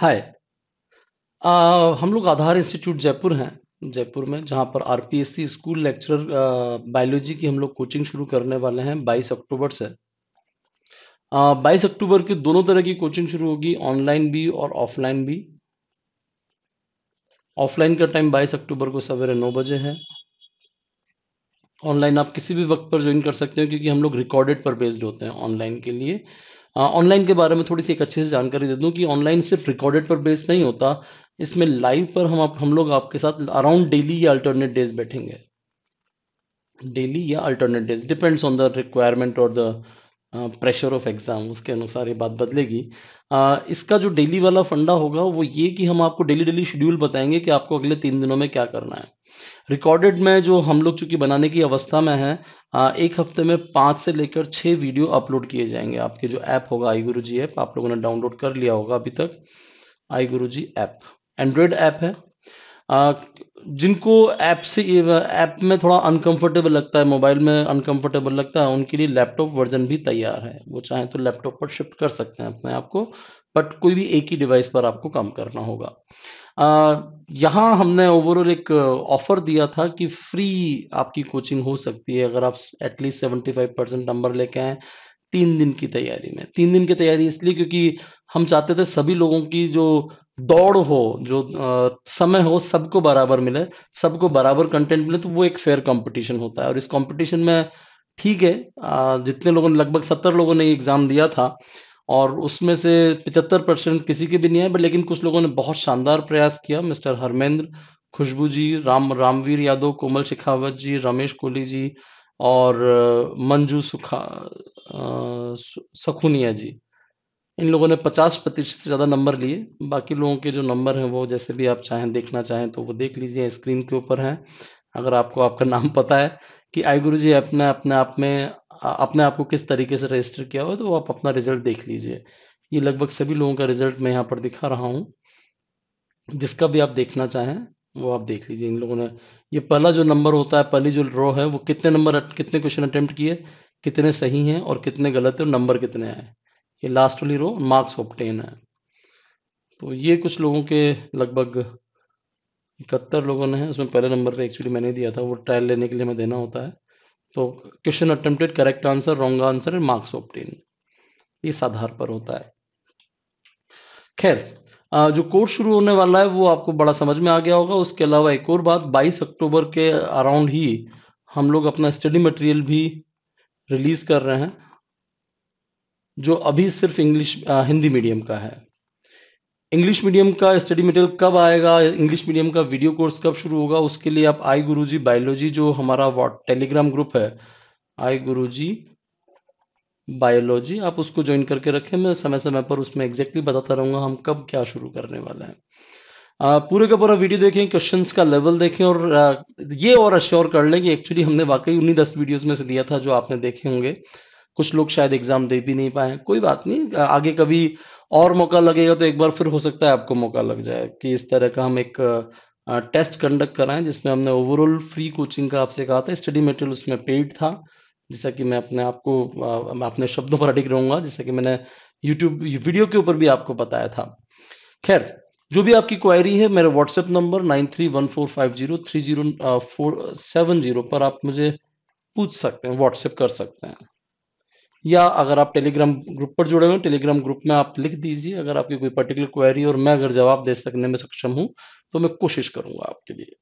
हाय uh, हम लोग आधार institute Jaipur हैं जयपुर में जहां पर आरपीएससी स्कूल लेक्चरर बायोलॉजी की हम लोग कोचिंग शुरू करने वाले हैं 22 अक्टूबर से uh, बाईस अक्टूबर की दोनों तरह की कोचिंग शुरू होगी ऑनलाइन भी और ऑफलाइन भी ऑफलाइन का टाइम 22 अक्टूबर को सवेरे नौ बजे है ऑनलाइन आप किसी भी वक्त पर ज्वाइन कर सकते हो क्योंकि हम लोग रिकॉर्डेड पर बेस्ड होते हैं ऑनलाइन के लिए ऑनलाइन के बारे में थोड़ी सी एक अच्छे से जानकारी दे दूं कि ऑनलाइन सिर्फ रिकॉर्डेड पर बेस नहीं होता इसमें लाइव पर हम आप हम लोग आपके साथ अराउंड डेली या अल्टरनेट डेज बैठेंगे डेली या alternate days depends on the requirement और द प्रेशर ऑफ एग्जाम उसके अनुसार ये बात बदलेगी uh, इसका जो डेली वाला फंडा होगा वो ये कि हम आपको डेली डेली शेड्यूल बताएंगे कि आपको अगले तीन दिनों में क्या करना है रिकॉर्डेड में जो हम लोग चूंकि बनाने की अवस्था में है एक हफ्ते में पांच से लेकर छह वीडियो अपलोड किए जाएंगे आपके जो ऐप होगा आई गुरु जी ऐप आप लोगों ने डाउनलोड कर लिया होगा अभी तक आई गुरु जी ऐप एंड्रॉयड ऐप है जिनको ऐप से ऐप में थोड़ा अनकंफर्टेबल लगता है मोबाइल में अनकंफर्टेबल लगता है उनके लिए लैपटॉप वर्जन भी तैयार है वो चाहे तो लैपटॉप पर शिफ्ट कर सकते हैं अपने आप को बट कोई भी एक ही डिवाइस पर आपको काम करना होगा यहाँ हमने ओवरऑल एक ऑफर दिया था कि फ्री आपकी कोचिंग हो सकती है अगर आप at least seventy five percent number लेके आए तीन दिन की तैयारी में तीन दिन की तैयारी इसलिए क्योंकि हम चाहते थे सभी लोगों की जो दौड़ हो जो आ, समय हो सबको बराबर मिले सबको बराबर कंटेंट मिले तो वो एक फेयर कंपटीशन होता है और इस कंपटीशन में ठीक है आ, जितने लोगों ने लगभग सत्तर लोगों ने एग्जाम दिया था और उसमें से पिचहत्तर परसेंट किसी के भी नहीं आए बट लेकिन कुछ लोगों ने बहुत शानदार प्रयास किया मिस्टर हरमेंद्र खुशबू जी राम रामवीर यादव कोमल शेखावत जी रमेश कोहली जी और मंजू सुखा सखुनिया जी इन लोगों ने 50 प्रतिशत से ज़्यादा नंबर लिए बाकी लोगों के जो नंबर हैं वो जैसे भी आप चाहें देखना चाहें तो वो देख लीजिए स्क्रीन के ऊपर हैं अगर आपको आपका नाम पता है कि आई गुरु जी अपने अपने आप में आपने आपको किस तरीके से रजिस्टर किया हुआ तो आप अपना रिजल्ट देख लीजिए ये लगभग सभी लोगों का रिजल्ट मैं यहाँ पर दिखा रहा हूँ जिसका भी आप देखना चाहें वो आप देख लीजिए इन लोगों ने ये पहला जो नंबर होता है पहली जो रो है वो कितने नंबर कितने क्वेश्चन अटेम्प्ट किए कितने सही हैं और कितने गलत है और नंबर कितने आए ये लास्ट वाली रो मार्क्स ऑप्टेन है तो ये कुछ लोगों के लगभग इकहत्तर लोगों ने है उसमें पहले नंबर पे एक्चुअली मैंने दिया था वो ट्रायल लेने के लिए हमें देना होता है तो question attempted correct answer wrong answer and marks obtain इस आधार पर होता है खैर जो कोर्स शुरू होने वाला है वो आपको बड़ा समझ में आ गया होगा उसके अलावा एक और बात 22 अक्टूबर के अराउंड ही हम लोग अपना स्टडी मटेरियल भी रिलीज कर रहे हैं जो अभी सिर्फ इंग्लिश हिंदी मीडियम का है इंग्लिश मीडियम का स्टडी मटेरियल कब आएगा इंग्लिश मीडियम का वीडियो कोर्स कब शुरू होगा उसके लिए आप आई जी बायोलॉजी जो हमारा टेलीग्राम ग्रुप है आई जी बायोलॉजी आप उसको ज्वाइन करके रखें मैं समय समय पर उसमें एग्जैक्टली बताता रहूंगा हम कब क्या शुरू करने वाले हैं पूरे का पूरा वीडियो देखें क्वेश्चन का लेवल देखें और ये और अश्योर कर लें कि एक्चुअली हमने वाकई उन्हीं दस वीडियो में से दिया था जो आपने देखे होंगे कुछ लोग शायद एग्जाम दे भी नहीं पाए कोई बात नहीं आगे कभी और मौका लगेगा तो एक बार फिर हो सकता है आपको मौका लग जाए कि इस तरह का हम एक टेस्ट कंडक्ट कराएं जिसमें हमने ओवरऑल फ्री कोचिंग का आपसे कहा था स्टडी मटेरियल उसमें पेड था जैसा कि मैं अपने आपको अपने शब्दों पर अटिक रहूंगा जैसा कि मैंने यूट्यूब वीडियो के ऊपर भी आपको बताया था खैर जो भी आपकी क्वायरी है मेरा WhatsApp number nine three one four five zero three zero four seven zero पर आप मुझे पूछ सकते हैं व्हाट्सएप कर सकते हैं या अगर आप टेलीग्राम ग्रुप पर जुड़े हुए टेलीग्राम ग्रुप में आप लिख दीजिए अगर आपकी कोई पर्टिकुलर क्वेरी और मैं अगर जवाब दे सकने में सक्षम हूं तो मैं कोशिश करूंगा आपके लिए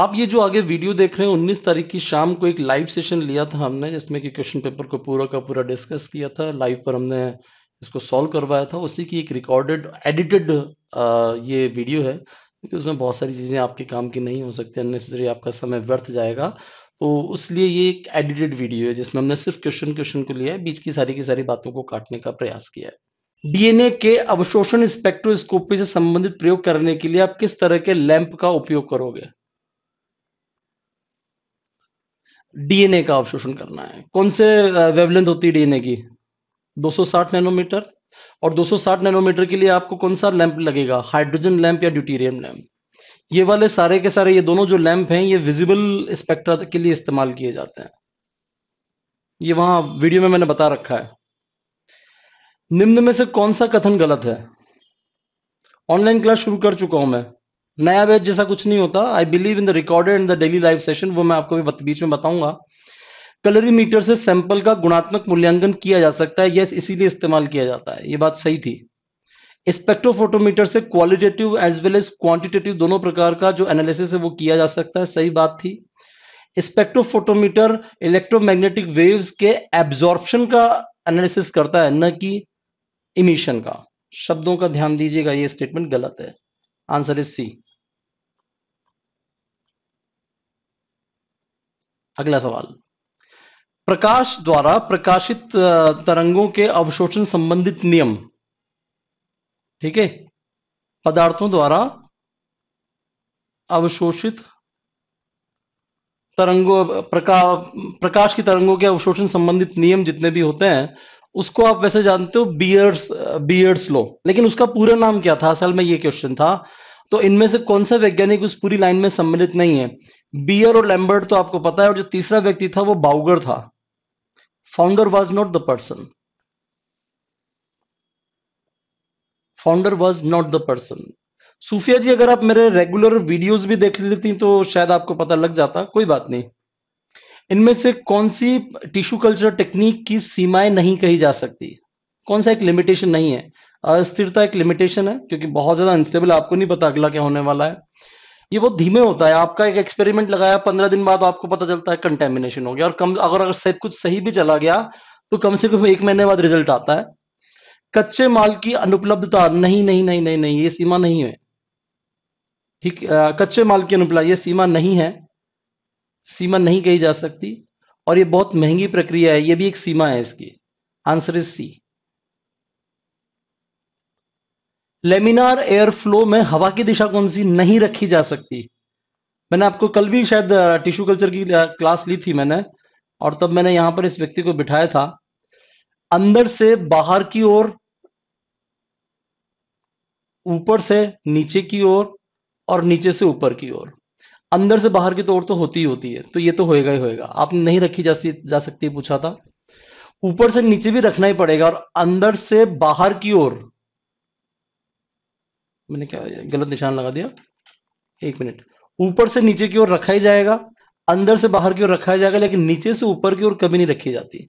आप ये जो आगे वीडियो देख रहे हैं 19 तारीख की शाम को एक लाइव सेशन लिया था हमने जिसमें कि क्वेश्चन पेपर को पूरा का पूरा डिस्कस किया था लाइव पर हमने इसको सॉल्व करवाया था उसी की एक रिकॉर्डेड एडिटेड ये वीडियो है क्योंकि उसमें बहुत सारी चीज़ें आपके काम की नहीं हो सकती अननेसेसरी आपका समय व्यर्थ जाएगा तो इसलिए ये एक एडिटेड वीडियो है जिसमें हमने सिर्फ क्वेश्चन क्वेश्चन को लिया है बीच की सारी की सारी बातों को काटने का प्रयास किया है डीएनए के अवशोषण स्पेक्ट्रोस्कोपी से संबंधित प्रयोग करने के लिए आप किस तरह के लैंप का उपयोग करोगे डीएनए का अवशोषण करना है कौन से वेवलेंथ होती है डीएनए की 260 नैनोमीटर और 260 नैनोमीटर के लिए आपको कौन सा लैंप लगेगा हाइड्रोजन लैंप या ड्यूटीरियम लैंप ये वाले सारे के सारे ये दोनों जो लैंप हैं ये विजिबल स्पेक्ट्रा के लिए इस्तेमाल किए जाते हैं ये वहां वीडियो में मैंने बता रखा है निम्न में से कौन सा कथन गलत है ऑनलाइन क्लास शुरू कर चुका हूं मैं नया बैच जैसा कुछ नहीं होता I believe in the recorded in the daily live session वो मैं आपको भी बीच में बताऊंगा कलरीमीटर से सैंपल का गुणात्मक मूल्यांकन किया जा सकता है यस इसीलिए इस्तेमाल किया जाता है ये बात सही थी स्पेक्ट्रोफोटोमीटर से qualitative as well as quantitative दोनों प्रकार का जो एनालिसिस है वो किया जा सकता है सही बात थी स्पेक्ट्रोफोटोमीटर इलेक्ट्रोमैग्नेटिक वेव्स के एब्जॉर्प्शन का एनालिसिस करता है न कि इमिशन का शब्दों का ध्यान दीजिएगा ये स्टेटमेंट गलत है आंसर इज सी अगला सवाल प्रकाश द्वारा प्रकाशित तरंगों के अवशोषण संबंधित नियम ठीक है पदार्थों द्वारा अवशोषित तरंगों प्रका, प्रकाश की तरंगों के अवशोषण संबंधित नियम जितने भी होते हैं उसको आप वैसे जानते हो बियर्स बियर्स लो लेकिन उसका पूरा नाम क्या था असल में ये क्वेश्चन था तो इनमें से कौन सा वैज्ञानिक उस पूरी लाइन में सम्मिलित नहीं है बियर और लैम्बर्ट तो आपको पता है और जो तीसरा व्यक्ति था वो बाउगर था founder was not the person founder was not the person Sufiya ji अगर आप मेरे रेगुलर वीडियोस भी देख लेती तो शायद आपको पता लग जाता कोई बात नहीं इनमें से कौन सी टिश्यू कल्चर टेक्निक की सीमाएं नहीं कही जा सकती कौन सा एक लिमिटेशन नहीं है अस्थिरता एक लिमिटेशन है क्योंकि बहुत ज्यादा अनस्टेबल आपको नहीं पता अगला क्या होने वाला है ये बहुत धीमे होता है आपका एक एक्सपेरिमेंट लगाया पंद्रह दिन बाद आपको पता चलता है कंटेमिनेशन हो गया और कम अगर अगर सब कुछ सही भी चला गया तो कम से कम एक महीने बाद रिजल्ट आता है कच्चे माल की अनुपलब्धता नहीं नहीं नहीं नहीं नहीं ये सीमा नहीं है ठीक कच्चे माल की अनुपलब्ध ये सीमा नहीं है सीमा नहीं कही जा सकती और ये बहुत महंगी प्रक्रिया है ये भी एक सीमा है इसकी answer is C laminar air flow में हवा की दिशा कौन सी नहीं रखी जा सकती मैंने आपको कल भी शायद टिश्यू कल्चर की क्लास ली थी मैंने और तब मैंने यहां पर इस व्यक्ति को बिठाया था अंदर से बाहर की ओर ऊपर से नीचे की ओर और नीचे से ऊपर की ओर अंदर से बाहर की तोड़ तो होती ही होती है तो ये तो होएगा ही होएगा आपने नहीं रखी जा, जा सकती पूछा था ऊपर से नीचे भी रखना ही पड़ेगा और अंदर से बाहर की ओर मैंने क्या गलत निशान लगा दिया एक मिनट ऊपर से नीचे की ओर रखा ही जाएगा अंदर से बाहर की ओर रखा जाएगा लेकिन नीचे से ऊपर की ओर कभी नहीं रखी जाती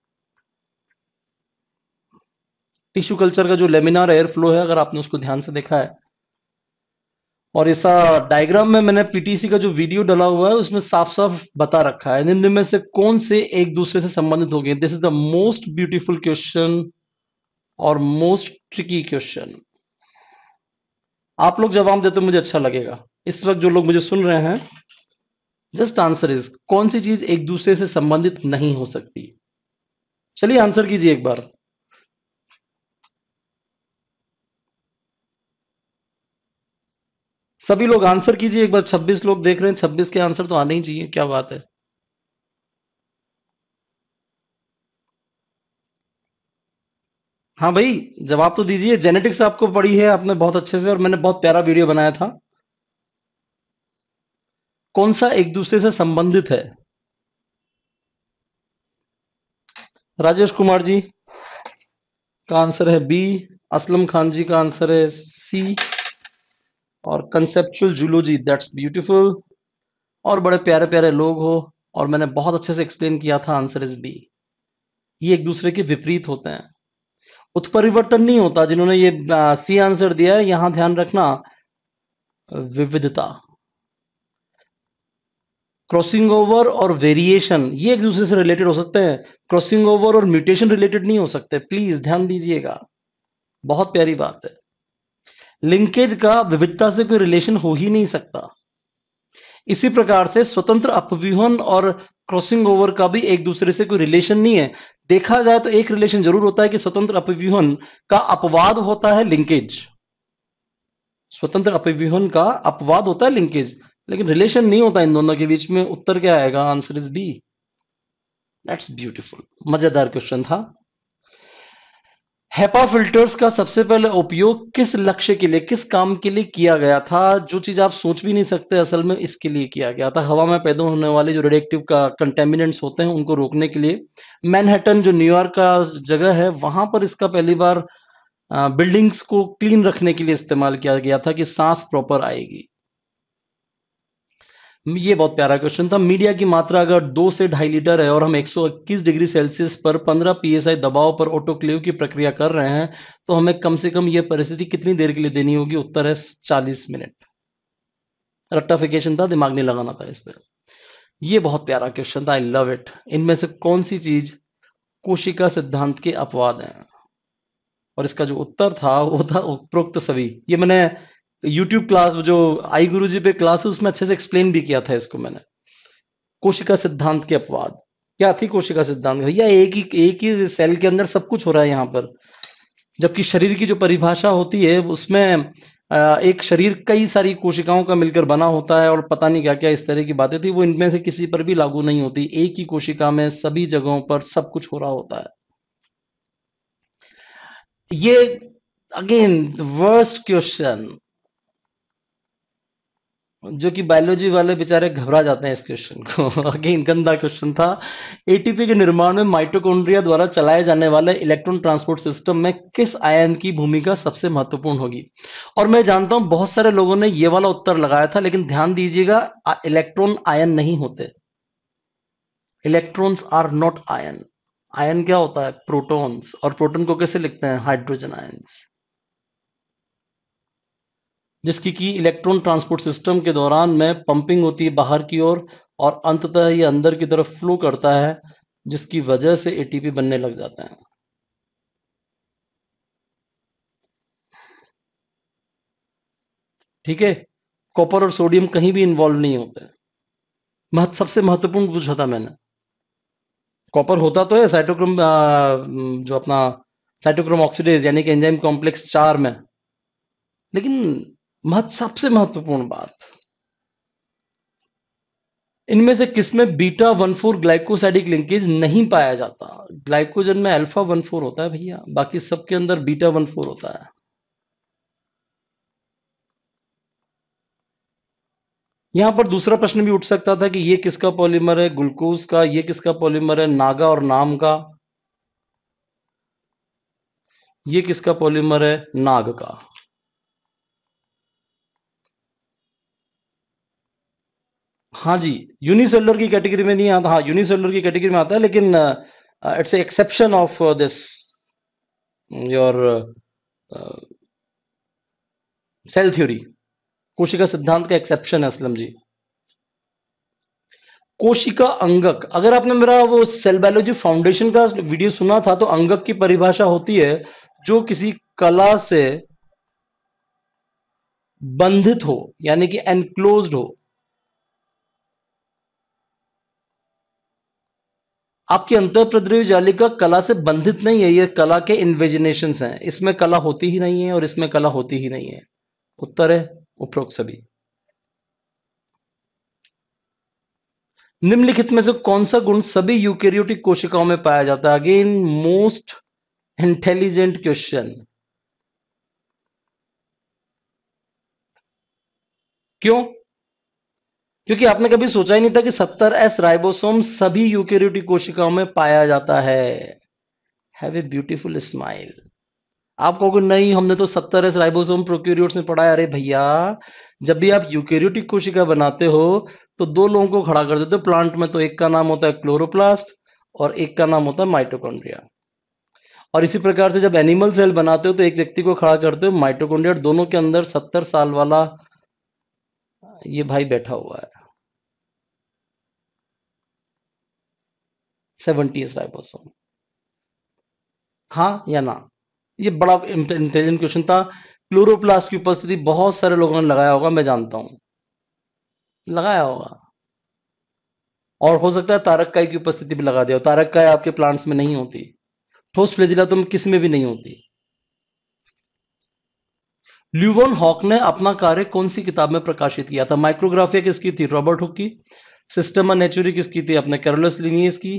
टिश्यू कल्चर का जो लेमिनार एयर फ्लो है अगर आपने उसको ध्यान से देखा है और ऐसा डायग्राम में मैंने पीटीसी का जो वीडियो डाला हुआ है उसमें साफ साफ बता रखा है निम्न में से कौन से एक दूसरे से संबंधित हो गए this is the most beautiful question और मोस्ट ट्रिकी क्वेश्चन आप लोग जवाब देते मुझे अच्छा लगेगा इस वक्त जो लोग मुझे सुन रहे हैं जस्ट आंसर इज कौन सी चीज एक दूसरे से संबंधित नहीं हो सकती चलिए आंसर कीजिए एक बार सभी लोग आंसर कीजिए एक बार 26 लोग देख रहे हैं 26 के आंसर तो आने ही चाहिए क्या बात है हाँ भाई जवाब तो दीजिए जेनेटिक्स आपको पढ़ी है आपने बहुत अच्छे से और मैंने बहुत प्यारा वीडियो बनाया था कौन सा एक दूसरे से संबंधित है राजेश कुमार जी का आंसर है बी असलम खान जी का आंसर है सी और कंसेप्चुअल जूलोजी दैट्स ब्यूटिफुल और बड़े प्यारे प्यारे लोग हो और मैंने बहुत अच्छे से एक्सप्लेन किया था आंसर इज बी ये एक दूसरे के विपरीत होते हैं उत्परिवर्तन नहीं होता जिन्होंने ये सी आंसर दिया है यहां ध्यान रखना विविधता क्रॉसिंग ओवर और वेरिएशन ये एक दूसरे से रिलेटेड हो सकते हैं क्रॉसिंग ओवर और म्यूटेशन रिलेटेड नहीं हो सकते प्लीज ध्यान दीजिएगा बहुत प्यारी बात है लिंकेज का विविधता से कोई रिलेशन हो ही नहीं सकता इसी प्रकार से स्वतंत्र अपव्यूहन और क्रॉसिंग ओवर का भी एक दूसरे से कोई रिलेशन नहीं है देखा जाए तो एक रिलेशन जरूर होता है कि स्वतंत्र अपव्यूहन का अपवाद होता है लिंकेज स्वतंत्र अपव्यूहन का अपवाद होता है लिंकेज लेकिन रिलेशन नहीं होता इन दोनों के बीच में उत्तर क्या आएगा answer is B that's beautiful मजेदार क्वेश्चन था हेपा फिल्टर्स का सबसे पहले उपयोग किस लक्ष्य के लिए किस काम के लिए किया गया था जो चीज आप सोच भी नहीं सकते असल में इसके लिए किया गया था हवा में पैदा होने वाले जो रेडिएक्टिव का कंटेमिनेंट्स होते हैं उनको रोकने के लिए मैनहेटन जो न्यूयॉर्क का जगह है वहां पर इसका पहली बार बिल्डिंग्स को क्लीन रखने के लिए इस्तेमाल किया गया था कि सांस प्रॉपर आएगी हम्म, ये बहुत प्यारा क्वेश्चन था मीडिया की मात्रा अगर दो से ढाई लीटर है और हम 121 डिग्री सेल्सियस पर 15 पीएसआई दबाव पर ऑटोक्लेव की प्रक्रिया कर रहे हैं तो हमें कम से कम ये परिस्थिति कितनी देर के लिए देनी होगी उत्तर है 40 मिनट रट्टाफिकेशन था दिमाग नहीं लगाना था इस पर यह बहुत प्यारा क्वेश्चन था आई लव इट इनमें से कौन सी चीज कोशिका सिद्धांत के अपवाद है और इसका जो उत्तर था वो था उपरोक्त सभी ये मैंने यूट्यूब क्लास जो आई गुरु जी पे क्लास है उसमें अच्छे से एक्सप्लेन भी किया था इसको मैंने कोशिका सिद्धांत के अपवाद क्या थी कोशिका सिद्धांत भैया एक ही एक ही सेल के अंदर सब कुछ हो रहा है यहाँ पर जबकि शरीर की जो परिभाषा होती है उसमें एक शरीर कई सारी कोशिकाओं का मिलकर बना होता है और पता नहीं क्या क्या इस तरह की बातें थी वो इनमें से किसी पर भी लागू नहीं होती एक ही कोशिका में सभी जगहों पर सब कुछ हो रहा होता है ये अगेन वर्स्ट क्वेश्चन जो कि बायोलॉजी वाले बेचारे घबरा जाते हैं इस क्वेश्चन को अगेन गंदा क्वेश्चन था एटीपी के निर्माण में माइटोकॉन्ड्रिया द्वारा चलाए जाने वाले इलेक्ट्रॉन ट्रांसपोर्ट सिस्टम में किस आयन की भूमिका सबसे महत्वपूर्ण होगी और मैं जानता हूं बहुत सारे लोगों ने ये वाला उत्तर लगाया था लेकिन ध्यान दीजिएगा इलेक्ट्रॉन आयन नहीं होते electrons are not ion ion क्या होता है प्रोटोन्स और प्रोटोन को कैसे लिखते हैं हाइड्रोजन आयन्स जिसकी की इलेक्ट्रॉन ट्रांसपोर्ट सिस्टम के दौरान में पंपिंग होती है बाहर की ओर और, और अंततः ये अंदर की तरफ फ्लो करता है जिसकी वजह से एटीपी बनने लग जाते हैं ठीक है कॉपर और सोडियम कहीं भी इन्वॉल्व नहीं होते महत, सबसे महत्वपूर्ण पूछा था मैंने कॉपर होता तो है साइटोक्रोम जो अपना साइटोक्रोम ऑक्सीडेज यानी कि एंजाइम कॉम्प्लेक्स चार में लेकिन महत, सबसे महत्वपूर्ण बात इनमें से किसमें beta one four glycosidic linkage नहीं पाया जाता ग्लाइकोजन में अल्फा वन फोर होता है भैया बाकी सबके अंदर बीटा वन फोर होता है यहां पर दूसरा प्रश्न भी उठ सकता था कि ये किसका पॉलीमर है ग्लूकोज का ये किसका पॉलीमर है नागा और नाम का ये किसका पॉलीमर है नाग का हाँ जी यूनिसेलर की कैटेगरी में नहीं आता हाँ यूनिसेलर की कैटेगरी में आता है लेकिन it's exception of this your cell theory कोशिका सिद्धांत का एक्सेप्शन है असलम जी कोशिका अंगक अगर आपने मेरा वो सेल बायोलॉजी फाउंडेशन का वीडियो सुना था तो अंगक की परिभाषा होती है जो किसी कला से बंधित हो यानी कि एनक्लोज हो आपकी अंतर प्रद्रवी जालिका कला से बंधित नहीं है ये कला के इन्वेजिनेशन हैं इसमें कला होती ही नहीं है और इसमें कला होती ही नहीं है उत्तर है उपरोक्त सभी निम्नलिखित में से कौन सा गुण सभी यूकेरियोटिक कोशिकाओं में पाया जाता है अगेन मोस्ट इंटेलिजेंट क्वेश्चन क्यों क्योंकि आपने कभी सोचा ही नहीं था कि सत्तर एस राइबोसोम सभी यूकेरियोटिक कोशिकाओं में पाया जाता है हैव ए ब्यूटीफुल स्माइल आप कहोगे नहीं हमने तो सत्तर एस राइबोसोम प्रोक्यूरियोट्स में पढ़ाया अरे भैया जब भी आप यूकेरियोटिक कोशिका बनाते हो तो दो लोगों को खड़ा कर देते हो प्लांट में तो एक का नाम होता है क्लोरोप्लास्ट और एक का नाम होता है माइटोकॉन्ड्रिया और इसी प्रकार से जब एनिमल सेल बनाते हो तो एक व्यक्ति को खड़ा करते हो माइटोकॉन्ड्रिया दोनों के अंदर सत्तर साल वाला ये भाई बैठा हुआ है सेवनटीज राइबोसोम हाँ या ना ये बड़ा इंटेलिजेंट क्वेश्चन था क्लोरोप्लास्ट की उपस्थिति बहुत सारे लोगों ने लगाया होगा मैं जानता हूं लगाया होगा और हो सकता है तारक काई की उपस्थिति भी लगा दिया तारक काई आपके प्लांट्स में नहीं होती ठोस फ्लेजिला तुम किस में भी नहीं होती ल्यूवन हॉक ने अपना कार्य कौन सी किताब में प्रकाशित किया था माइक्रोग्राफिया किसकी थी रॉबर्ट हुक की सिस्टम नेचुरी किसकी थी अपने कैरोलस लिनियस की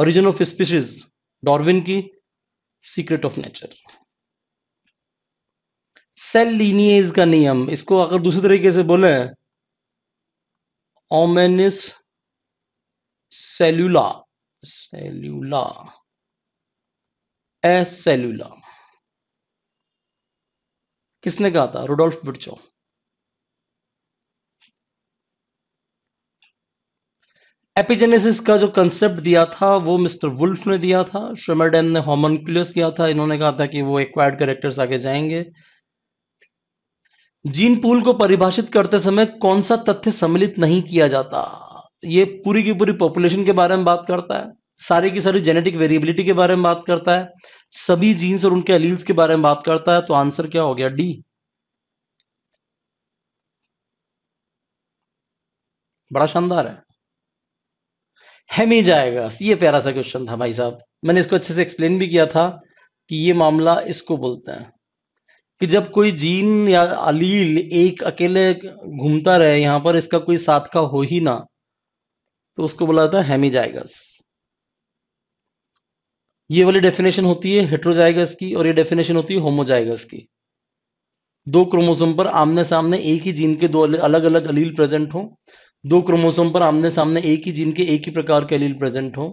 ऑरिजिन ऑफ स्पीशीज डॉर्विन की Secret of Nature cell lineage का नियम इसको अगर दूसरे तरीके से बोले ओमेनिस सेल्यूला सेल्यूला ए सेल्यूला किसने कहा था रोडोल्फ बिटचो एपिजेनेसिस का जो कंसेप्ट दिया था वो मिस्टर वुल्फ ने दिया था श्रमरडेन ने होमनक्यूलस किया था इन्होंने कहा था कि वो एक्वायर्ड करेक्टर्स आगे जाएंगे जीन पूल को परिभाषित करते समय कौन सा तथ्य सम्मिलित नहीं किया जाता ये पूरी की पूरी पॉपुलेशन के बारे में बात करता है सारी की सारी जेनेटिक वेरिएबिलिटी के बारे में बात करता है सभी जीन्स और उनके अलील्स के बारे में बात करता है तो आंसर क्या हो गया डी बड़ा शानदार है हेम जाएगा ये प्यारा सा क्वेश्चन था भाई साहब मैंने इसको अच्छे से एक्सप्लेन भी किया था कि ये मामला इसको बोलते हैं कि जब कोई जीन या अलील एक अकेले घूमता रहे यहां पर इसका कोई साथ का हो ही ना तो उसको बोला जाता है हेमीजाइगस ये वाली डेफिनेशन होती है हेट्रोजाइगस की और ये डेफिनेशन होती है होमोजाइगस की दो क्रोमोसोम पर आमने सामने एक ही जीन के दो अलग अलग अलील प्रेजेंट हो दो क्रोमोसोम पर आमने सामने एक ही जीन के एक ही प्रकार के अलील प्रेजेंट हो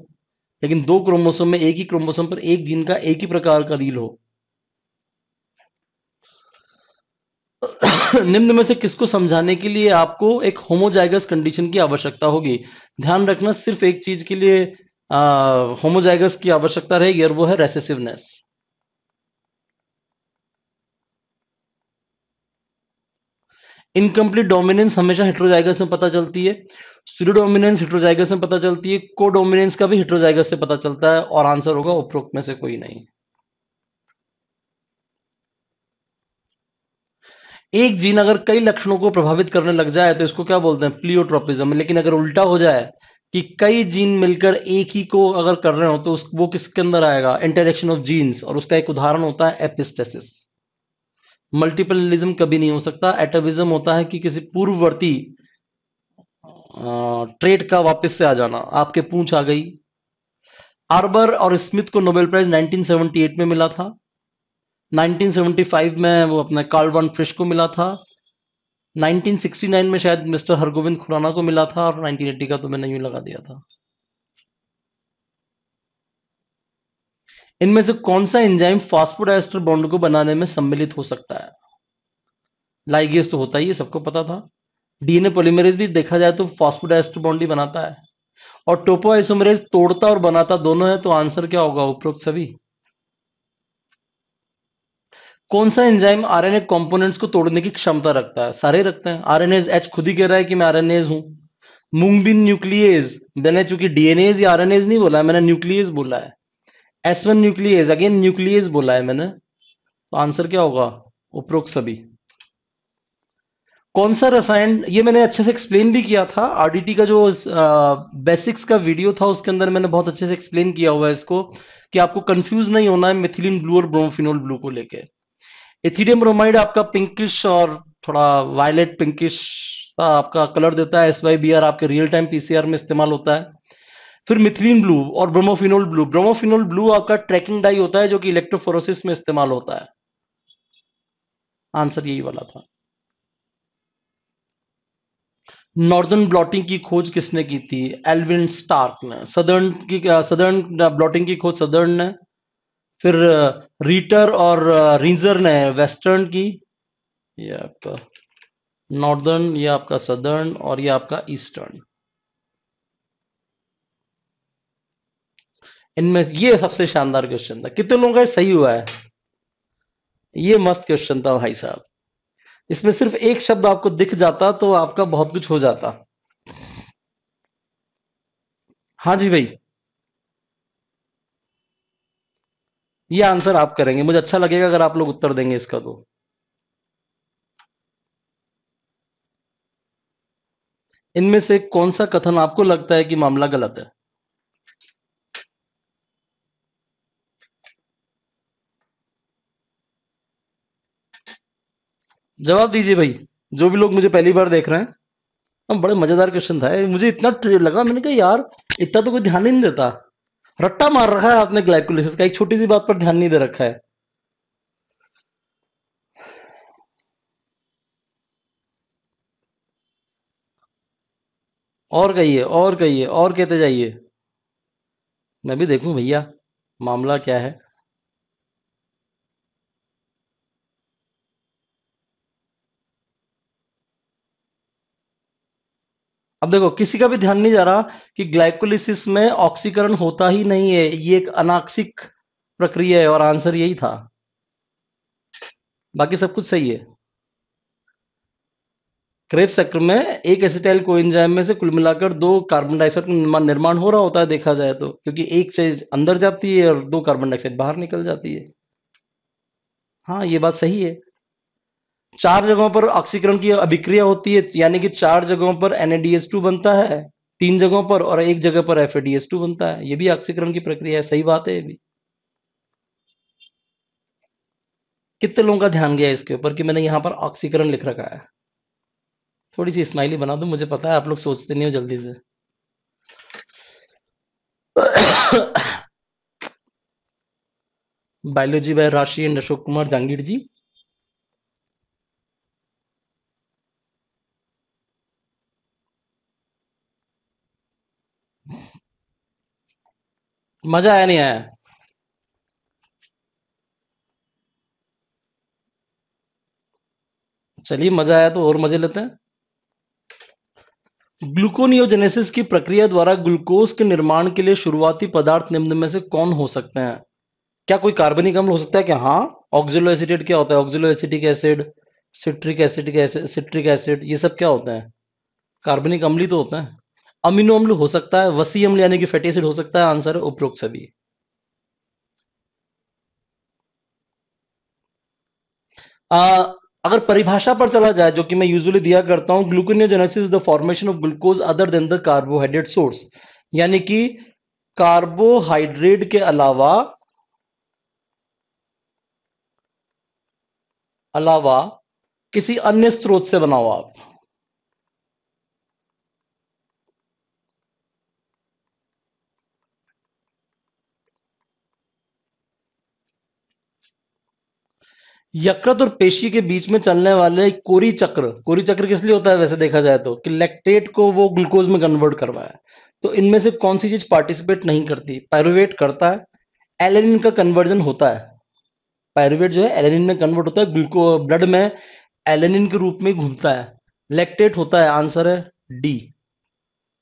लेकिन दो क्रोमोसोम में एक ही क्रोमोसोम पर एक जीन का एक ही प्रकार का अलील हो निम्न में से किसको समझाने के लिए आपको एक होमोजाइगस कंडीशन की आवश्यकता होगी ध्यान रखना सिर्फ एक चीज के लिए होमोजाइगस की आवश्यकता रहेगी और वो है रेसेसिवनेस इनकम्प्लीट डोमिनेंस हमेशा हेट्रोजाइगस में पता चलती है स्टूडियो डोमिनेंस हेट्रोजाइगस में पता चलती है को डोमिनेंस का भी हेट्रोजाइगस से पता चलता है और आंसर होगा उपरोक्त में से कोई नहीं एक जीन अगर कई लक्षणों को प्रभावित करने लग जाए तो इसको क्या बोलते हैं प्लियोट्रोपिज्म लेकिन अगर उल्टा हो जाए कि कई जीन मिलकर एक ही को अगर कर रहे हो तो उस, वो किसके अंदर आएगा इंटरेक्शन ऑफ जीन्स और उसका एक उदाहरण होता है एपिस्टेसिस मल्टीपलिज्म कभी नहीं हो सकता एटविज्म होता है कि किसी पूर्ववर्ती ट्रेड का वापस से आ जाना आपके पूछ आ गई आर्बर और स्मिथ को नोबेल प्राइज 1978 में मिला था 1975 में वो अपने कार्ल वन फ्रिश को मिला था 1969 में शायद मिस्टर हरगोविंद खुराना को मिला था और 1980 का तो मैंने यूं लगा दिया था इनमें से कौन सा एंजाइम फास्फोडाइस्टर बॉन्ड को बनाने में सम्मिलित हो सकता है लाइगेस तो होता ही है सबको पता था डीएनए पॉलीमरेज भी देखा जाए तो फास्फोडाइस्टर बॉन्ड ही बनाता है और टोपो तोड़ता और बनाता दोनों है तो आंसर क्या होगा उपरोक्त सभी कौन सा एंजाइम आरएनए कंपोनेंट्स को तोड़ने की क्षमता रखता है सारे रखते हैं एज एच खुद ही कह रहा है कि मैं आरएनएज हूं मूंगबिन न्यूक्लियस मैंने चूंकि डीएनएज या आरएनएज नहीं बोला मैंने न्यूक्लियस बोला है as one nucleus again nucleus बोला है मैंने तो आंसर क्या होगा उपरोक्त सभी कौन सा रसायन ये मैंने अच्छे से एक्सप्लेन भी किया था आरडीटी का जो बेसिक्स का वीडियो था उसके अंदर मैंने बहुत अच्छे से एक्सप्लेन किया हुआ है इसको कि आपको कंफ्यूज नहीं होना है मिथिलिन ब्लू और ब्रोमोफिनोल ब्लू को लेके एथिडियम ब्रोमाइड आपका पिंकिश और थोड़ा वायलेट पिंकिश आपका कलर देता है एस वाई बी आर आपके रियल टाइम पीसीआर में इस्तेमाल होता है फिर मिथिलीन ब्लू और ब्रोमोफिनोल ब्लू ब्रोमोफिनोल ब्लू आपका ट्रैकिंग डाई होता है जो कि इलेक्ट्रोफोरोसिस में इस्तेमाल होता है आंसर यही वाला था नॉर्दर्न ब्लॉटिंग की खोज किसने की थी एल्विन स्टार्क ने सदर्न की सदर्न ब्लॉटिंग की खोज सदर्न ने फिर रीटर uh, और रिंजर uh, ने वेस्टर्न की ये आपका नॉर्दर्न ये आपका सदर्न और ये आपका ईस्टर्न इनमें ये सबसे शानदार क्वेश्चन था कितने लोगों का सही हुआ है ये मस्त क्वेश्चन था भाई साहब इसमें सिर्फ एक शब्द आपको दिख जाता तो आपका बहुत कुछ हो जाता हाँ जी भाई ये आंसर आप करेंगे मुझे अच्छा लगेगा अगर आप लोग उत्तर देंगे इसका तो इनमें से कौन सा कथन आपको लगता है कि मामला गलत है जवाब दीजिए भाई जो भी लोग मुझे पहली बार देख रहे हैं बड़े मजेदार क्वेश्चन था मुझे इतना लगा मैंने कहा यार इतना तो कोई ध्यान ही नहीं देता रट्टा मार रखा है आपने ग्लाइकोलिसिस का एक छोटी सी बात पर ध्यान नहीं दे रखा है और कहिए और कहिए और कहते जाइए मैं भी देखूं भैया मामला क्या है अब देखो किसी का भी ध्यान नहीं जा रहा कि ग्लाइकोलिसिस में ऑक्सीकरण होता ही नहीं है ये एक अनाक्षिक प्रक्रिया है और आंसर यही था बाकी सब कुछ सही है क्रेप चक्र में एक एसिटाइल को में से कुल मिलाकर दो कार्बन डाइऑक्साइड का निर्माण हो रहा होता है देखा जाए तो क्योंकि एक चीज अंदर जाती है और दो कार्बन डाइऑक्साइड बाहर निकल जाती है हाँ ये बात सही है चार जगहों पर ऑक्सीकरण की अभिक्रिया होती है यानी कि चार जगहों पर टू बनता है तीन जगहों पर और एक जगह पर एफ बनता है ये भी ऑक्सीकरण की प्रक्रिया है सही बात है ये भी कितने लोगों का ध्यान गया इसके ऊपर कि मैंने यहां पर ऑक्सीकरण लिख रखा है थोड़ी सी स्माइली बना दो मुझे पता है आप लोग सोचते नहीं हो जल्दी से biology by Rashi and Ashok Kumar Jangir ji मजा आया नहीं आया चलिए मजा आया तो और मजे लेते हैं ग्लूकोनियोजेनेसिस की प्रक्रिया द्वारा ग्लूकोज के निर्माण के लिए शुरुआती पदार्थ निम्न में से कौन हो सकते हैं क्या कोई कार्बनिक अम्ल हो सकता है कि हाँ ऑक्जिलो एसिडेट क्या होता है oxalo acidic acid citric acid citric acid ये सब क्या होते हैं कार्बनिक अम्ल ही तो होते हैं अमीनो अम्ल हो सकता है वसी अम्ल यानी कि फैटी एसिड हो सकता है आंसर है उपरोक्त सभी आ, अगर परिभाषा पर चला जाए जो कि मैं यूजुअली दिया करता हूं gluconeogenesis the formation of glucose other than the carbohydrate source यानी कि कार्बोहाइड्रेट के अलावा अलावा किसी अन्य स्रोत से बनाओ आप यकृत और पेशी के बीच में चलने वाले कोरी चक्र कोरी चक्र किस लिए होता है वैसे देखा जाए तो कि लैक्टेट को वो ग्लूकोज में कन्वर्ट करवाया तो इनमें से कौन सी चीज पार्टिसिपेट नहीं करती पैरोवेट करता है एलेनिन का कन्वर्जन होता है पैरोवेट जो है एलेनिन में कन्वर्ट होता है ग्लूको ब्लड में एलेनिन के रूप में घूमता है लैक्टेट होता है आंसर है डी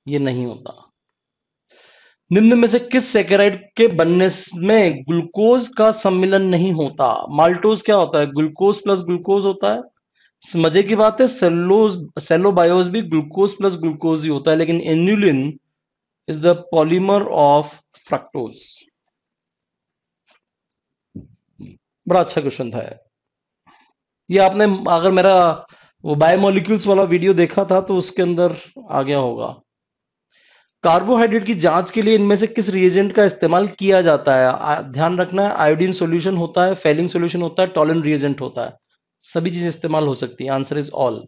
ये नहीं होता निम्न में से किस सेकेराइड के बनने में ग्लूकोज का सम्मिलन नहीं होता माल्टोज क्या होता है ग्लूकोज प्लस ग्लूकोज होता है मजे की बात है सेलोज सेलोबायोज भी ग्लूकोज प्लस ग्लूकोज ही होता है लेकिन inulin is the polymer of fructose बड़ा अच्छा क्वेश्चन था ये आपने अगर मेरा वो बायोमोलिक्यूल्स वाला वीडियो देखा था तो उसके अंदर आ गया होगा कार्बोहाइड्रेट की जांच के लिए इनमें से किस रिएजेंट का इस्तेमाल किया जाता है ध्यान रखना है आयोडीन सॉल्यूशन होता है फेलिंग सॉल्यूशन होता है टॉलन रिएजेंट होता है सभी चीजें इस्तेमाल हो सकती है आंसर इज ऑल